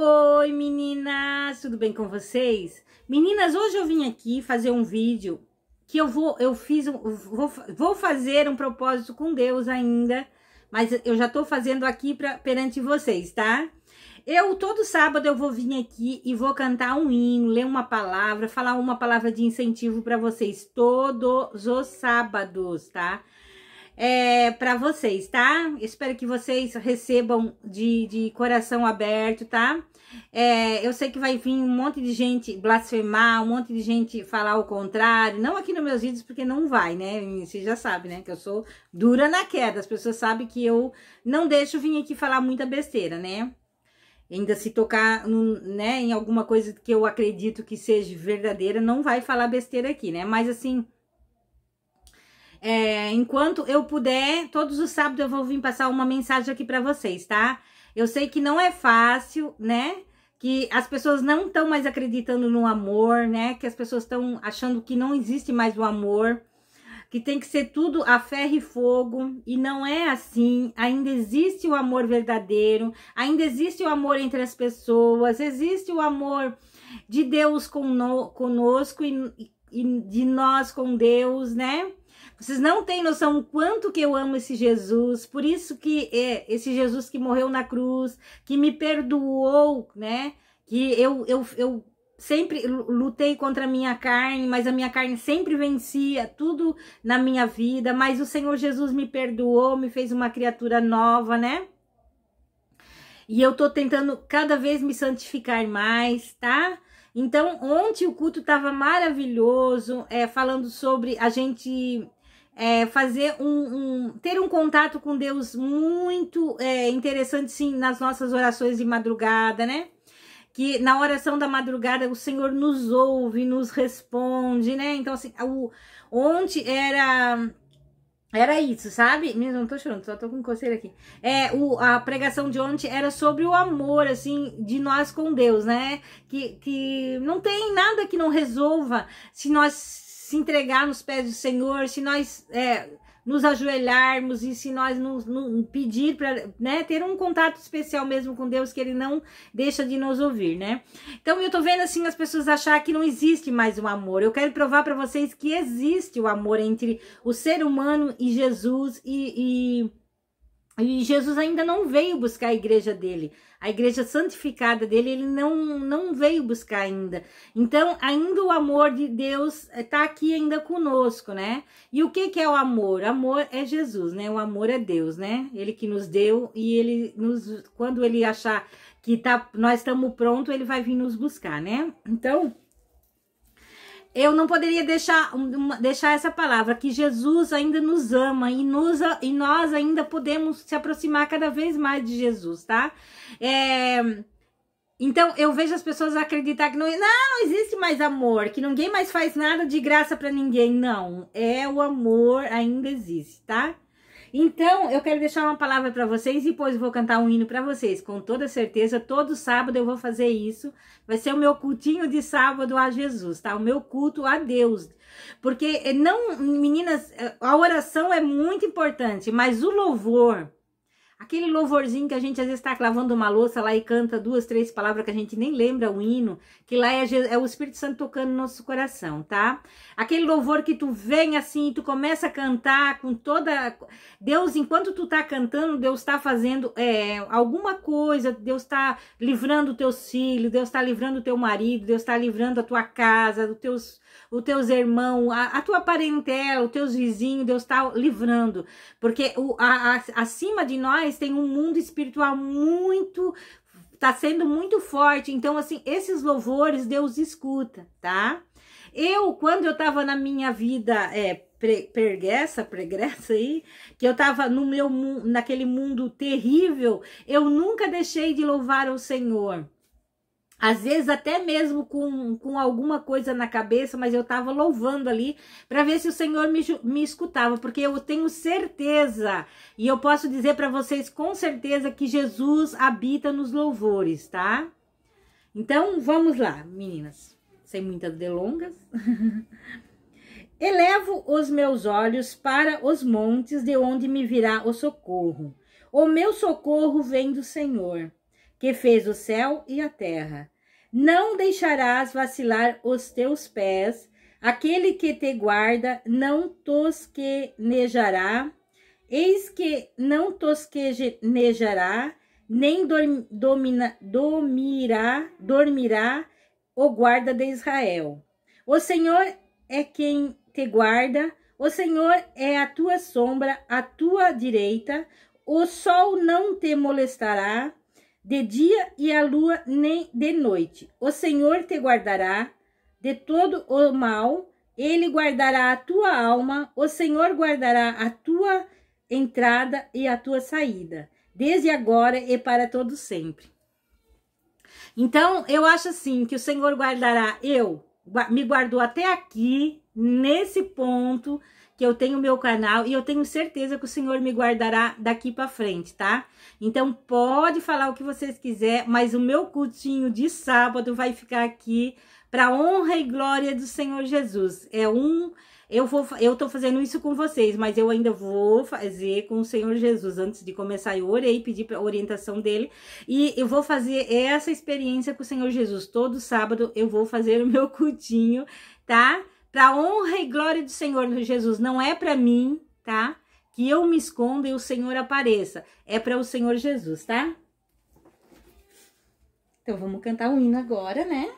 Oi meninas, tudo bem com vocês? Meninas, hoje eu vim aqui fazer um vídeo que eu vou, eu fiz, um, vou, vou fazer um propósito com Deus ainda, mas eu já tô fazendo aqui pra, perante vocês, tá? Eu, todo sábado, eu vou vir aqui e vou cantar um hino, ler uma palavra, falar uma palavra de incentivo para vocês, todos os sábados, tá? é, para vocês, tá? Espero que vocês recebam de, de coração aberto, tá? É, eu sei que vai vir um monte de gente blasfemar, um monte de gente falar o contrário, não aqui nos meus vídeos, porque não vai, né? Você já sabe, né? Que eu sou dura na queda, as pessoas sabem que eu não deixo vir aqui falar muita besteira, né? Ainda se tocar no, né, em alguma coisa que eu acredito que seja verdadeira, não vai falar besteira aqui, né? Mas assim é, enquanto eu puder, todos os sábados eu vou vir passar uma mensagem aqui para vocês, tá? Eu sei que não é fácil, né? Que as pessoas não estão mais acreditando no amor, né? Que as pessoas estão achando que não existe mais o amor, que tem que ser tudo a ferro e fogo, e não é assim. Ainda existe o amor verdadeiro, ainda existe o amor entre as pessoas, existe o amor de Deus conosco e, e de nós com Deus, né? Vocês não têm noção o quanto que eu amo esse Jesus, por isso que é, esse Jesus que morreu na cruz, que me perdoou, né? Que eu, eu, eu sempre lutei contra a minha carne, mas a minha carne sempre vencia tudo na minha vida, mas o Senhor Jesus me perdoou, me fez uma criatura nova, né? E eu tô tentando cada vez me santificar mais, tá? Então, ontem o culto tava maravilhoso, é, falando sobre a gente é, fazer um, um, ter um contato com Deus muito é, interessante sim nas nossas orações de madrugada, né? Que na oração da madrugada o Senhor nos ouve, nos responde, né? Então assim, o, ontem era era isso, sabe? Não tô chorando, só tô com coceira aqui. É, o, a pregação de ontem era sobre o amor, assim, de nós com Deus, né? Que, que não tem nada que não resolva se nós se entregar nos pés do Senhor, se nós é, nos ajoelharmos e se nós nos, nos pedir para né, ter um contato especial mesmo com Deus, que Ele não deixa de nos ouvir, né? Então eu tô vendo assim as pessoas achar que não existe mais o um amor. Eu quero provar para vocês que existe o amor entre o ser humano e Jesus e, e e Jesus ainda não veio buscar a igreja dele, a igreja santificada dele, ele não, não veio buscar ainda. Então, ainda o amor de Deus está eh, aqui ainda conosco, né? E o que, que é o amor? Amor é Jesus, né? O amor é Deus, né? Ele que nos deu e ele nos, quando ele achar que tá, nós estamos prontos, ele vai vir nos buscar, né? Então, eu não poderia deixar, uma, deixar essa palavra, que Jesus ainda nos ama e, nos, e nós ainda podemos se aproximar cada vez mais de Jesus, tá? É, então eu vejo as pessoas acreditar que não, não, não existe mais amor, que ninguém mais faz nada de graça para ninguém. Não, é o amor ainda existe, tá? Então, eu quero deixar uma palavra para vocês e depois vou cantar um hino para vocês. Com toda certeza, todo sábado eu vou fazer isso. Vai ser o meu cultinho de sábado a Jesus, tá? O meu culto a Deus. Porque eh, não, meninas, eh, a oração é muito importante, mas o louvor, Aquele louvorzinho que a gente às vezes está lavando uma louça lá e canta duas, três palavras que a gente nem lembra o hino, que lá é, é o Espírito Santo tocando no nosso coração, tá? Aquele louvor que tu vem assim, tu começa a cantar com toda. Deus, enquanto tu tá cantando, Deus está fazendo é, alguma coisa, Deus está livrando teus filhos, Deus está livrando teu marido, Deus está livrando a tua casa, os teus os teus irmãos, a, a, tua parentela, os teus vizinhos, Deus está livrando. Porque o, a, a, acima de nós mais, tem um mundo espiritual muito tá sendo muito forte. Então, assim, esses louvores Deus escuta, tá? Eu, quando eu tava na minha vida é, pre preguiça, pregressa aí, que eu tava no meu naquele mundo terrível, eu nunca deixei de louvar o Senhor às vezes até mesmo com, com alguma coisa na cabeça, mas eu estava louvando ali para ver se o Senhor me, me escutava, porque eu tenho certeza e eu posso dizer para vocês com certeza que Jesus habita nos louvores, tá? Então vamos lá, meninas, sem muitas delongas. Elevo os meus olhos para os montes, de onde me virá o socorro. O meu socorro vem do Senhor que fez o céu e a terra. Não deixarás vacilar os teus pés, aquele que te guarda não tosquenejará, eis que não tosquenejará, nem domina, dormirá, dormirá o guarda de Israel. O Senhor é quem te guarda, o Senhor é a tua sombra, a tua direita, o sol não te molestará, de dia e a lua nem de noite. O Senhor te guardará de todo o mal, ele guardará a tua alma, o Senhor guardará a tua entrada e a tua saída, desde agora e para todo sempre. Então, eu acho assim que o Senhor guardará eu, me guardou até aqui, nesse ponto, que eu tenho meu canal e eu tenho certeza que o Senhor me guardará daqui para frente, tá? Então pode falar o que vocês quiser, mas o meu cultinho de sábado vai ficar aqui para honra e glória do Senhor Jesus. É um eu vou eu tô fazendo isso com vocês, mas eu ainda vou fazer com o Senhor Jesus antes de começar. Eu orei, pedi a orientação dele e eu vou fazer essa experiência com o Senhor Jesus todo sábado. Eu vou fazer o meu cultinho, tá? para honra e glória do Senhor Jesus, não é para mim, tá? Que eu me esconda e o Senhor apareça. É para o Senhor Jesus, tá? Então vamos cantar o hino agora, né?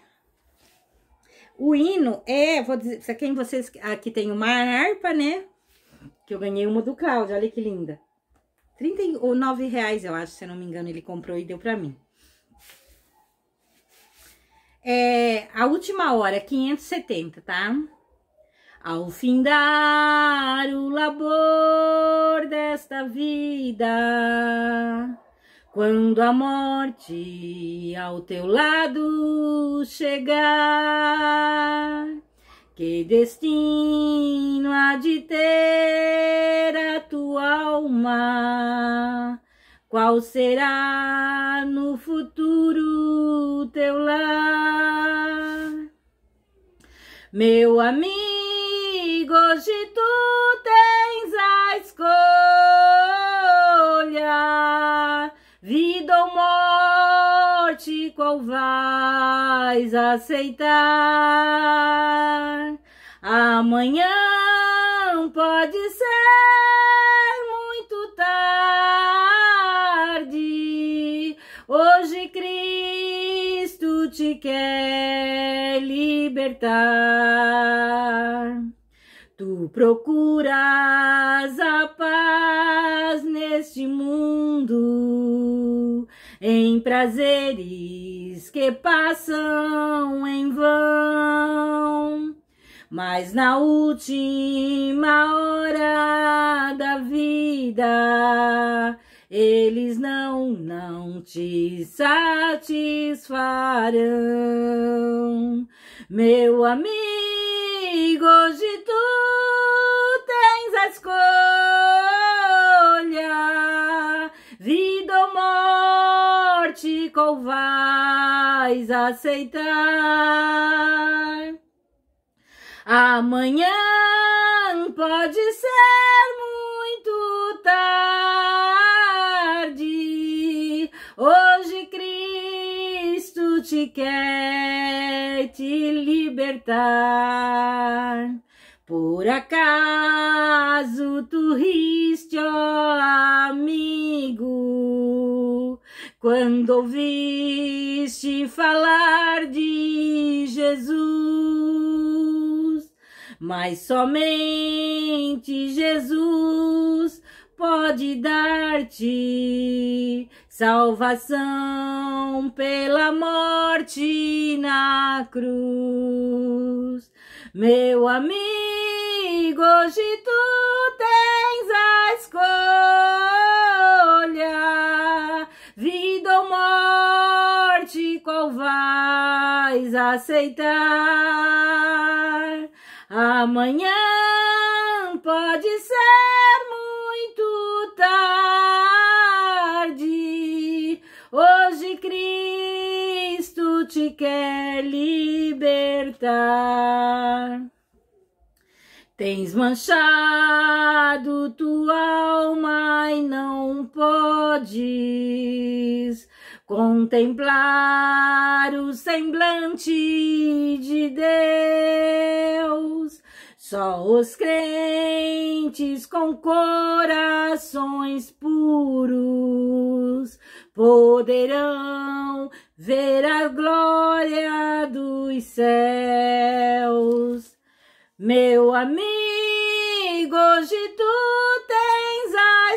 O hino é, vou dizer, para quem vocês aqui tem uma harpa, né? Que eu ganhei uma do Cláudio, olha que linda. R$ reais, eu acho, se eu não me engano, ele comprou e deu para mim. É, a última hora, 570, tá? Ao findar o labor desta vida, quando a morte ao teu lado chegar, que destino há de ter a tua alma? Qual será no futuro teu lar? Meu amigo hoje tu tens a escolha, vida ou morte, qual vais aceitar? Amanhã pode ser muito tarde, hoje Cristo te quer libertar. Tu procuras a paz neste mundo, em prazeres que passam em vão. Mas na última hora da vida, eles não, não te satisfarão, meu amigo amigo, hoje tu tens a escolha, vida ou morte, qual vais aceitar? Amanhã pode ser muito tarde, hoje te quer te libertar. Por acaso tu riste, ó amigo, quando ouviste falar de Jesus, mas somente Jesus pode dar-te salvação pela morte na cruz. Meu amigo, hoje tu tens a escolha, vida ou morte, qual vais aceitar? Amanhã pode ser quer libertar. Tens manchado tua alma e não podes contemplar o semblante de Deus. Só os crentes com corações puros poderão ver a glória dos céus. Meu amigo, hoje tu tens a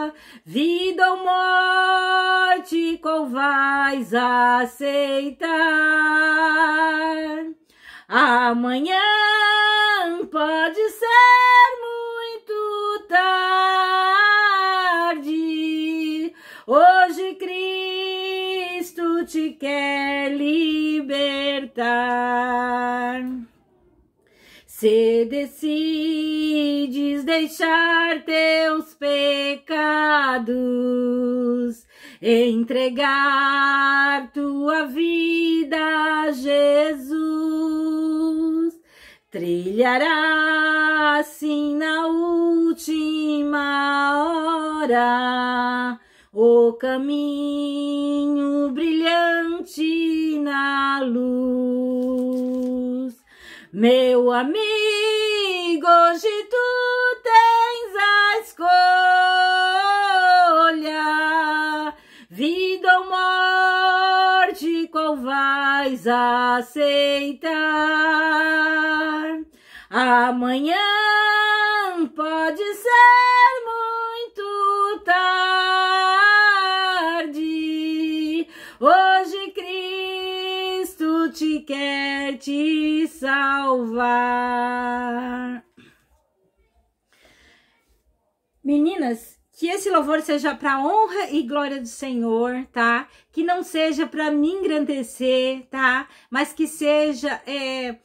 escolha, vida ou morte, qual vais aceitar? Amanhã aceitar. Se decides deixar teus pecados, entregar tua vida a Jesus, trilhará sim na última hora o caminho brilhante na luz. Meu amigo, hoje tu tens a escolha, vida ou morte, qual vais aceitar? Amanhã pode ser Hoje Cristo te quer te salvar. Meninas, que esse louvor seja para honra e glória do Senhor, tá? Que não seja para me engrandecer, tá? Mas que seja é,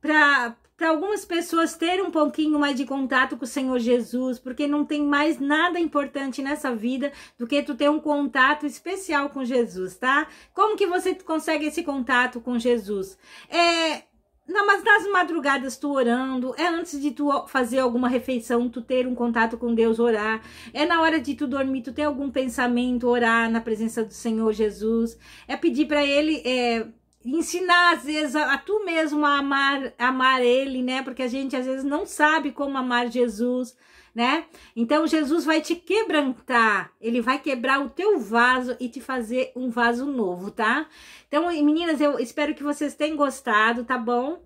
para para algumas pessoas ter um pouquinho mais de contato com o Senhor Jesus, porque não tem mais nada importante nessa vida do que tu ter um contato especial com Jesus, tá? Como que você consegue esse contato com Jesus? É não, mas nas madrugadas tu orando, é antes de tu fazer alguma refeição, tu ter um contato com Deus, orar. É na hora de tu dormir, tu ter algum pensamento, orar na presença do Senhor Jesus. É pedir para Ele é, ensinar às vezes a, a, tu mesmo a amar, amar ele, né? Porque a gente às vezes não sabe como amar Jesus, né? Então Jesus vai te quebrantar, ele vai quebrar o teu vaso e te fazer um vaso novo, tá? Então, meninas, eu espero que vocês tenham gostado, tá bom?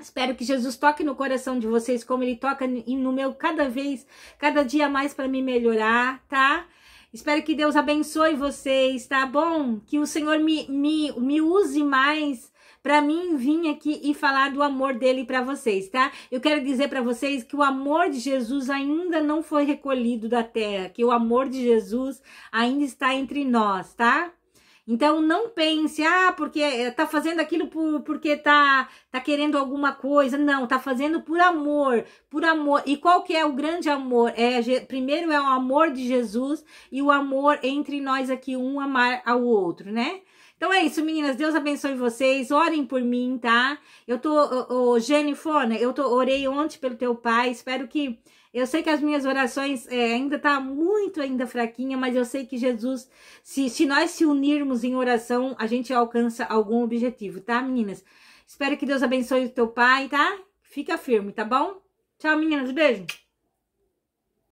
Espero que Jesus toque no coração de vocês como ele toca no meu cada vez, cada dia mais para me melhorar, tá? Espero que Deus abençoe vocês, tá bom? Que o Senhor me, me, me use mais para mim vir aqui e falar do amor dele para vocês, tá? Eu quero dizer para vocês que o amor de Jesus ainda não foi recolhido da terra, que o amor de Jesus ainda está entre nós, tá? Então não pense, ah, porque eh, tá fazendo aquilo por, porque tá, tá querendo alguma coisa. Não, tá fazendo por amor, por amor. E qual que é o grande amor? É, primeiro é o amor de Jesus e o amor entre nós aqui, um amar ao outro, né? Então é isso, meninas. Deus abençoe vocês. Orem por mim, tá? Eu tô, ô, ô Jennifer, né? eu tô, orei ontem pelo teu pai. Espero que eu sei que as minhas orações é, ainda tá muito ainda fraquinha, mas eu sei que Jesus, se, se nós se unirmos em oração, a gente alcança algum objetivo, tá, meninas? Espero que Deus abençoe o teu pai, tá? Fica firme, tá bom? Tchau, meninas. Beijo.